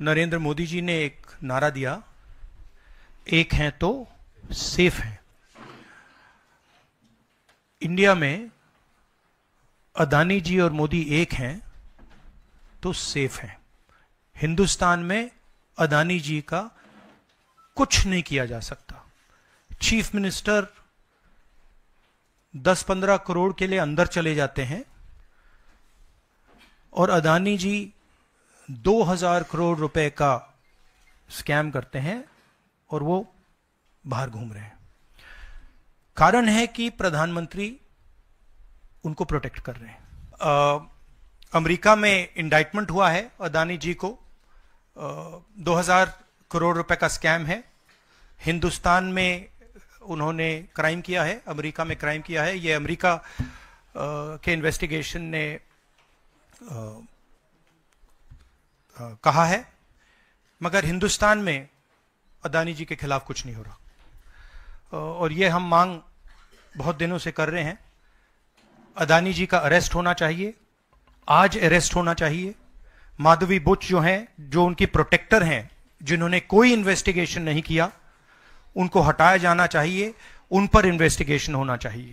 नरेंद्र मोदी जी ने एक नारा दिया एक हैं तो सेफ हैं इंडिया में अदानी जी और मोदी एक हैं तो सेफ हैं हिंदुस्तान में अदानी जी का कुछ नहीं किया जा सकता चीफ मिनिस्टर 10-15 करोड़ के लिए अंदर चले जाते हैं और अदानी जी दो हजार करोड़ रुपए का स्कैम करते हैं और वो बाहर घूम रहे हैं कारण है कि प्रधानमंत्री उनको प्रोटेक्ट कर रहे हैं अमेरिका में इंडाइटमेंट हुआ है अदानी जी को दो हजार करोड़ रुपए का स्कैम है हिंदुस्तान में उन्होंने क्राइम किया है अमेरिका में क्राइम किया है ये अमेरिका के इन्वेस्टिगेशन ने आ, कहा है मगर हिंदुस्तान में अदानी जी के खिलाफ कुछ नहीं हो रहा और ये हम मांग बहुत दिनों से कर रहे हैं अदानी जी का अरेस्ट होना चाहिए आज अरेस्ट होना चाहिए माधवी बुच जो हैं जो उनकी प्रोटेक्टर हैं जिन्होंने कोई इन्वेस्टिगेशन नहीं किया उनको हटाया जाना चाहिए उन पर इन्वेस्टिगेशन होना चाहिए